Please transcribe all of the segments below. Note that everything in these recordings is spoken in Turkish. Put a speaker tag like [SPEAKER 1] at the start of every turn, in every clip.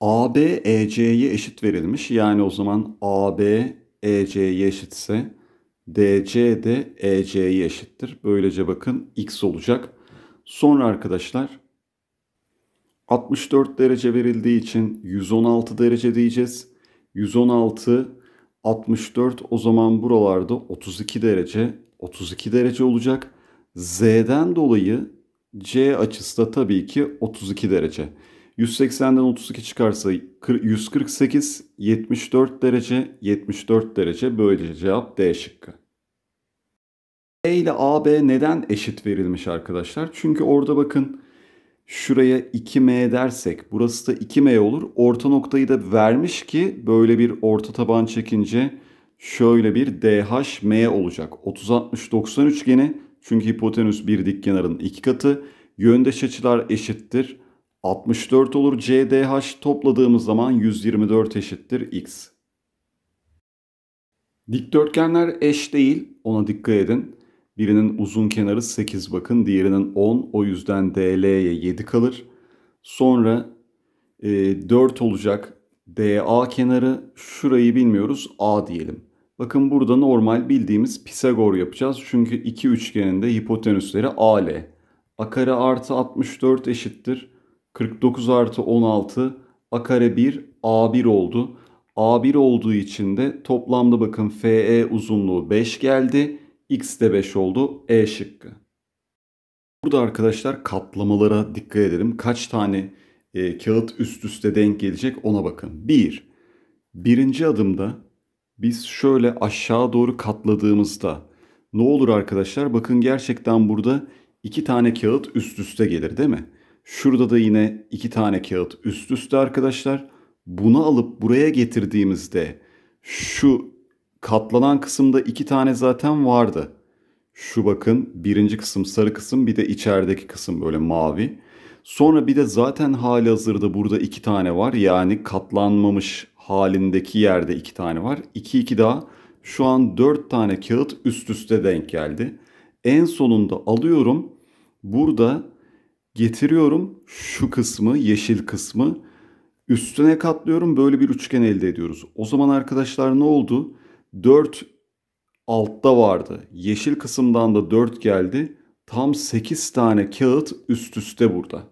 [SPEAKER 1] AB EC'ye eşit verilmiş. Yani o zaman AB EC'ye eşitse DC de EC'ye eşittir. Böylece bakın X olacak. Sonra arkadaşlar 64 derece verildiği için 116 derece diyeceğiz. 116 64 o zaman buralarda 32 derece 32 derece olacak. Z'den dolayı C açısı da tabii ki 32 derece. 180'den 32 çıkarsa 148, 74 derece, 74 derece. Böylece cevap D şıkkı. E ile AB neden eşit verilmiş arkadaşlar? Çünkü orada bakın şuraya 2M dersek burası da 2M olur. Orta noktayı da vermiş ki böyle bir orta taban çekince şöyle bir DHM olacak. 30-60-90 üçgeni çünkü hipotenüs bir dik kenarın iki katı. Yöndeş açılar eşittir. 64 olur CDH topladığımız zaman 124 eşittir X. Dikdörtgenler eş değil ona dikkat edin. Birinin uzun kenarı 8 bakın diğerinin 10 o yüzden DL'ye 7 kalır. Sonra e, 4 olacak DA kenarı şurayı bilmiyoruz A diyelim. Bakın burada normal bildiğimiz Pisagor yapacağız. Çünkü iki üçgeninde de hipotenüsleri AL. A kare artı 64 eşittir 49 artı 16 a kare 1 a1 oldu. A1 olduğu için de toplamda bakın FE uzunluğu 5 geldi. X de 5 oldu. E şıkkı. Burada arkadaşlar katlamalara dikkat edelim. Kaç tane e, kağıt üst üste denk gelecek ona bakın. 1. Bir, birinci adımda biz şöyle aşağı doğru katladığımızda ne olur arkadaşlar? Bakın gerçekten burada iki tane kağıt üst üste gelir değil mi? Şurada da yine iki tane kağıt üst üste arkadaşlar. Bunu alıp buraya getirdiğimizde şu katlanan kısımda iki tane zaten vardı. Şu bakın birinci kısım sarı kısım bir de içerideki kısım böyle mavi. Sonra bir de zaten hali hazırda burada iki tane var. Yani katlanmamış halindeki yerde iki tane var. İki iki daha şu an dört tane kağıt üst üste denk geldi. En sonunda alıyorum. Burada getiriyorum şu kısmı yeşil kısmı üstüne katlıyorum böyle bir üçgen elde ediyoruz. O zaman arkadaşlar ne oldu? 4 altta vardı. Yeşil kısımdan da 4 geldi. Tam 8 tane kağıt üst üste burada.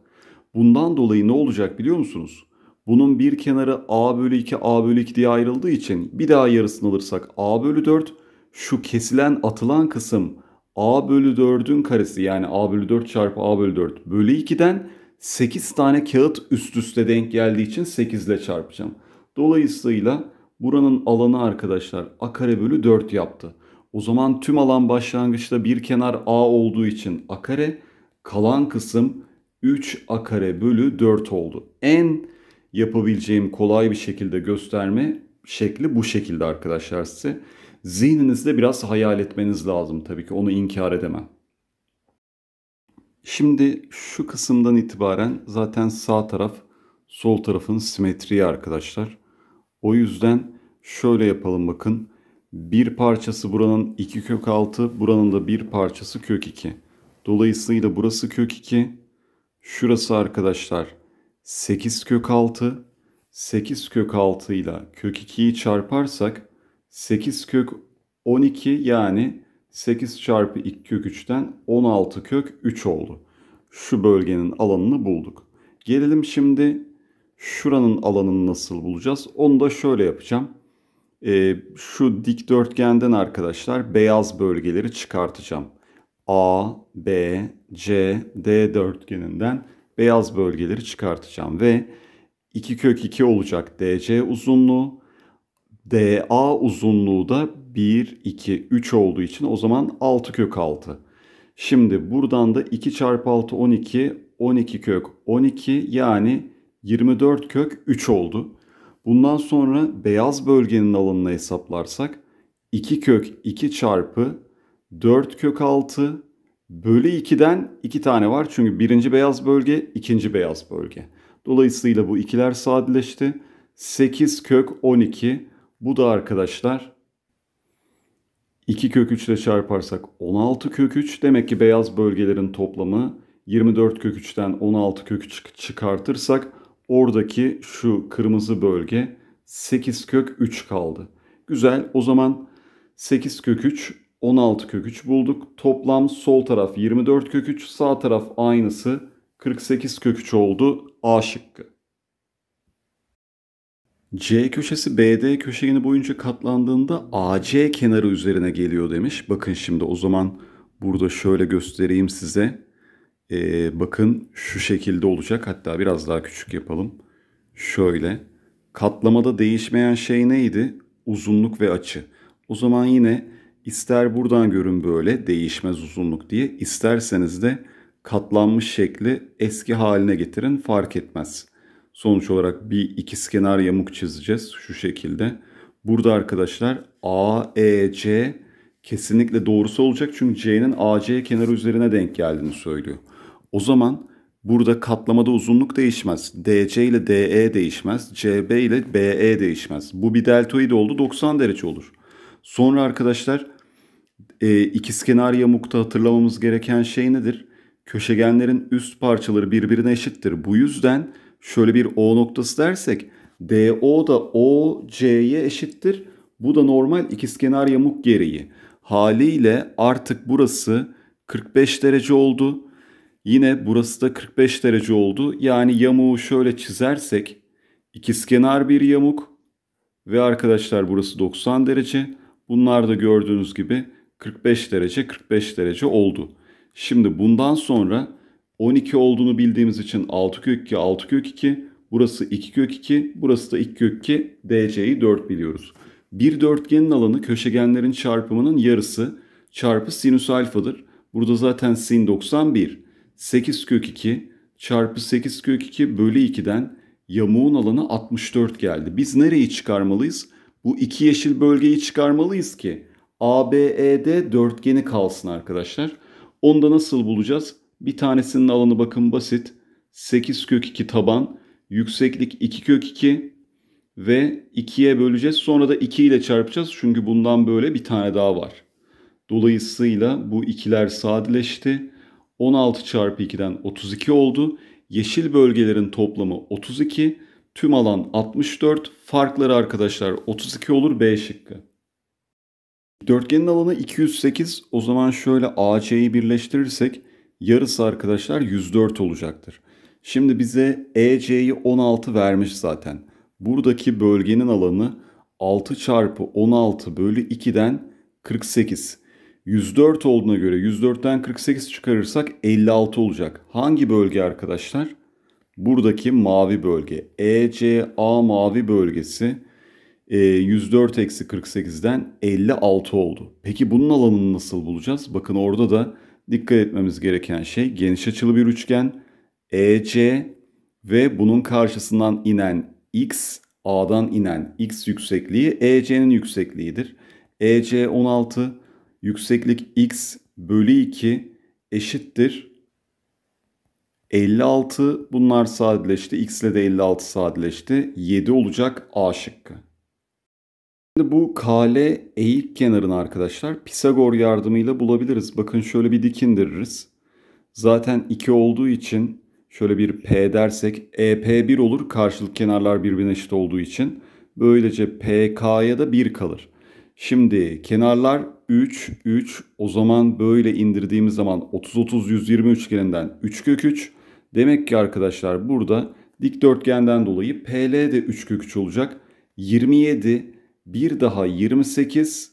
[SPEAKER 1] Bundan dolayı ne olacak biliyor musunuz? Bunun bir kenarı a bölü 2 a bölü 2 diye ayrıldığı için bir daha yarısını alırsak a bölü 4 şu kesilen atılan kısım a bölü 4'ün karesi yani a bölü 4 çarpı a bölü 4 bölü 2'den 8 tane kağıt üst üste denk geldiği için 8 ile çarpacağım. Dolayısıyla buranın alanı arkadaşlar a kare bölü 4 yaptı. O zaman tüm alan başlangıçta bir kenar a olduğu için a kare kalan kısım 3 a kare bölü 4 oldu. En yapabileceğim kolay bir şekilde gösterme şekli bu şekilde arkadaşlar size zihninizde biraz hayal etmeniz lazım tabii ki onu inkar edemem. Şimdi şu kısımdan itibaren zaten sağ taraf sol tarafın simetriği arkadaşlar. O yüzden şöyle yapalım bakın. Bir parçası buranın 2 kök 6, buranın da bir parçası kök 2. Dolayısıyla burası kök 2. Şurası arkadaşlar 8 kök 6. 8 kök 6 ile kök 2'yi çarparsak 8 kök 12 yani 8 çarpı 2 kök 3'ten 16 kök 3 oldu. Şu bölgenin alanını bulduk. Gelelim şimdi şuranın alanını nasıl bulacağız? Onu da şöyle yapacağım. Ee, şu dikdörtgenden arkadaşlar beyaz bölgeleri çıkartacağım. A, B, C, D dörtgeninden beyaz bölgeleri çıkartacağım. Ve 2 kök 2 olacak DC uzunluğu. DA uzunluğu da 1, 2, 3 olduğu için o zaman 6 kök 6. Şimdi buradan da 2 çarpı 6 12, 12 kök 12 yani 24 kök 3 oldu. Bundan sonra beyaz bölgenin alanını hesaplarsak 2 kök 2 çarpı 4 kök 6 bölü 2'den 2 tane var. Çünkü birinci beyaz bölge, ikinci beyaz bölge. Dolayısıyla bu ikiler sadeleşti. 8 kök 12 bu da arkadaşlar 2 kök 3 ile çarparsak 16 kök 3. Demek ki beyaz bölgelerin toplamı 24 kök 3'ten 16 kök 3 çıkartırsak oradaki şu kırmızı bölge 8 kök 3 kaldı. Güzel o zaman 8 kök 3 16 kök 3 bulduk. Toplam sol taraf 24 kök 3 sağ taraf aynısı 48 kök 3 oldu A şıkkı. C köşesi BD köşegeni boyunca katlandığında AC kenarı üzerine geliyor demiş. Bakın şimdi o zaman burada şöyle göstereyim size. Ee, bakın şu şekilde olacak. Hatta biraz daha küçük yapalım. Şöyle. Katlamada değişmeyen şey neydi? Uzunluk ve açı. O zaman yine ister buradan görün böyle değişmez uzunluk diye. isterseniz de katlanmış şekli eski haline getirin fark etmez.'' Sonuç olarak bir iki kenar yamuk çizeceğiz şu şekilde. Burada arkadaşlar AEC kesinlikle doğrusu olacak çünkü C'nin AC kenarı üzerine denk geldiğini söylüyor. O zaman burada katlamada uzunluk değişmez. DC ile DE değişmez. CB ile BE değişmez. Bu bir deltoid oldu 90 derece olur. Sonra arkadaşlar e, ikizkenar yamukta hatırlamamız gereken şey nedir? Köşegenlerin üst parçaları birbirine eşittir. Bu yüzden şöyle bir O noktası dersek DO da OC'ye eşittir. Bu da normal ikizkenar yamuk gereği. Haliyle artık burası 45 derece oldu. Yine burası da 45 derece oldu. Yani yamuğu şöyle çizersek ikizkenar bir yamuk ve arkadaşlar burası 90 derece. Bunlar da gördüğünüz gibi 45 derece 45 derece oldu. Şimdi bundan sonra 12 olduğunu bildiğimiz için 6 kök 2, 6 kök 2. Burası 2 kök 2, burası da 2 kök 2. DC'yi 4 biliyoruz. Bir dörtgenin alanı köşegenlerin çarpımının yarısı çarpı sinüs alfadır. Burada zaten sin 91. 8 kök 2 çarpı 8 kök 2 bölü 2'den yamuğun alanı 64 geldi. Biz nereyi çıkarmalıyız? Bu iki yeşil bölgeyi çıkarmalıyız ki ABED dörtgeni kalsın arkadaşlar. Onu da nasıl bulacağız? Bir tanesinin alanı bakın basit. 8 kök 2 taban. Yükseklik 2 kök 2 ve 2'ye böleceğiz. Sonra da 2 ile çarpacağız. Çünkü bundan böyle bir tane daha var. Dolayısıyla bu ikiler sadeleşti. 16 çarpı 2'den 32 oldu. Yeşil bölgelerin toplamı 32. Tüm alan 64. Farkları arkadaşlar 32 olur B şıkkı. Dörtgenin alanı 208. O zaman şöyle AC'yi birleştirirsek yarısı arkadaşlar 104 olacaktır. Şimdi bize EC'yi 16 vermiş zaten. Buradaki bölgenin alanı 6 çarpı 16 bölü 2'den 48. 104 olduğuna göre 104'ten 48 çıkarırsak 56 olacak. Hangi bölge arkadaşlar? Buradaki mavi bölge. ECA mavi bölgesi 104 e, eksi 48'den 56 oldu. Peki bunun alanını nasıl bulacağız? Bakın orada da dikkat etmemiz gereken şey geniş açılı bir üçgen EC ve bunun karşısından inen X, A'dan inen X yüksekliği EC'nin yüksekliğidir. EC 16 yükseklik X bölü 2 eşittir 56 bunlar sadeleşti. X ile de 56 sadeleşti. 7 olacak A şıkkı. Şimdi bu kale eğik kenarını arkadaşlar Pisagor yardımıyla bulabiliriz. Bakın şöyle bir dikindiririz. Zaten 2 olduğu için şöyle bir P dersek EP1 olur karşılık kenarlar birbirine eşit olduğu için. Böylece PK'ya da 1 kalır. Şimdi kenarlar 3, 3 o zaman böyle indirdiğimiz zaman 30, 30, 120 üçgeninden 3 kök 3. Demek ki arkadaşlar burada dikdörtgenden dolayı PL de 3 kök 3 olacak. 27 1 daha 28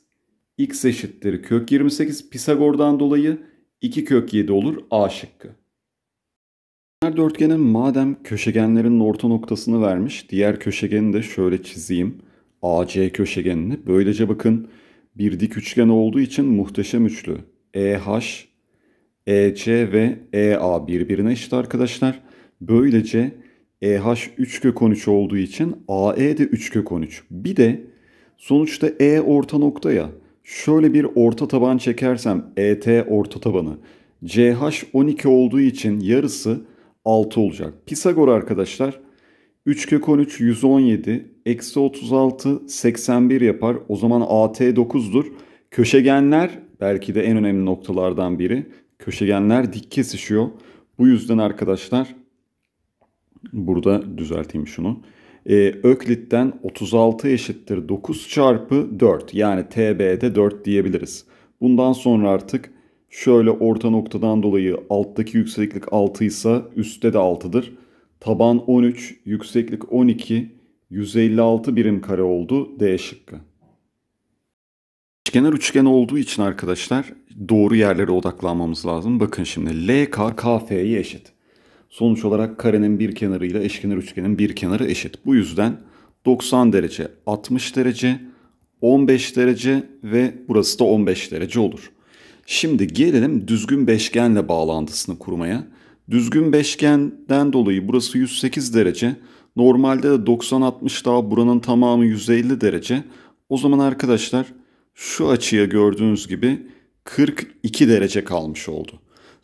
[SPEAKER 1] x eşittir kök 28 Pisagor'dan dolayı 2 kök 7 olur A şıkkı. Dörtgenin madem köşegenlerin orta noktasını vermiş diğer köşegeni de şöyle çizeyim. AC köşegenini. Böylece bakın bir dik üçgen olduğu için muhteşem üçlü. EH, EC ve EA birbirine eşit arkadaşlar. Böylece EH 3 kök 13 olduğu için AE de 3 kök 13. Bir de Sonuçta E orta nokta ya. Şöyle bir orta taban çekersem ET orta tabanı. CH 12 olduğu için yarısı 6 olacak. Pisagor arkadaşlar 3 kök 13 117 eksi 36 81 yapar. O zaman AT 9'dur. Köşegenler belki de en önemli noktalardan biri. Köşegenler dik kesişiyor. Bu yüzden arkadaşlar burada düzelteyim şunu e, Öklit'ten 36 eşittir 9 çarpı 4 yani TB'de 4 diyebiliriz. Bundan sonra artık şöyle orta noktadan dolayı alttaki yükseklik 6 ise üstte de 6'dır. Taban 13, yükseklik 12, 156 birim kare oldu D şıkkı. Üçgener üçgen olduğu için arkadaşlar doğru yerlere odaklanmamız lazım. Bakın şimdi LK KF'ye eşit. Sonuç olarak karenin bir kenarıyla eşkenar üçgenin bir kenarı eşit. Bu yüzden 90 derece, 60 derece, 15 derece ve burası da 15 derece olur. Şimdi gelelim düzgün beşgenle bağlantısını kurmaya. Düzgün beşgenden dolayı burası 108 derece. Normalde de 90-60 daha buranın tamamı 150 derece. O zaman arkadaşlar şu açıya gördüğünüz gibi 42 derece kalmış oldu.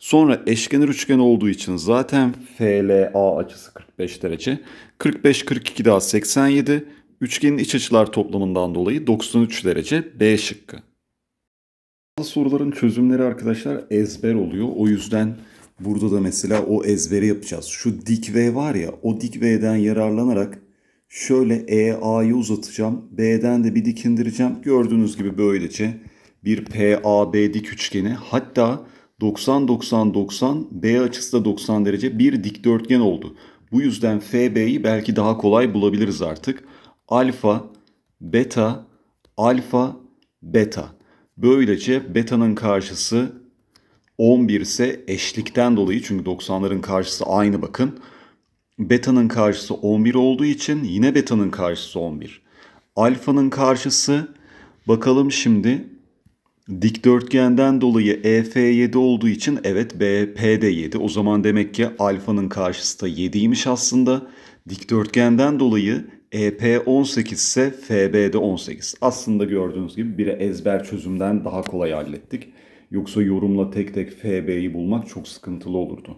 [SPEAKER 1] Sonra eşkenar üçgen olduğu için zaten FLA açısı 45 derece. 45 42 daha 87. Üçgenin iç açılar toplamından dolayı 93 derece B şıkkı. Bazı soruların çözümleri arkadaşlar ezber oluyor. O yüzden burada da mesela o ezberi yapacağız. Şu dik V var ya o dik V'den yararlanarak şöyle EA'yı uzatacağım. B'den de bir dik indireceğim. Gördüğünüz gibi böylece bir PAB dik üçgeni hatta 90-90-90 B açısı da 90 derece bir dikdörtgen oldu. Bu yüzden FB'yi belki daha kolay bulabiliriz artık. Alfa, beta, alfa, beta. Böylece beta'nın karşısı 11 ise eşlikten dolayı çünkü 90'ların karşısı aynı bakın. Beta'nın karşısı 11 olduğu için yine beta'nın karşısı 11. Alfa'nın karşısı bakalım şimdi Dikdörtgenden dolayı EF 7 olduğu için evet BP de 7. O zaman demek ki alfanın karşısı da 7'ymiş aslında. Dikdörtgenden dolayı EP 18 ise FB de 18. Aslında gördüğünüz gibi bir ezber çözümden daha kolay hallettik. Yoksa yorumla tek tek FB'yi bulmak çok sıkıntılı olurdu.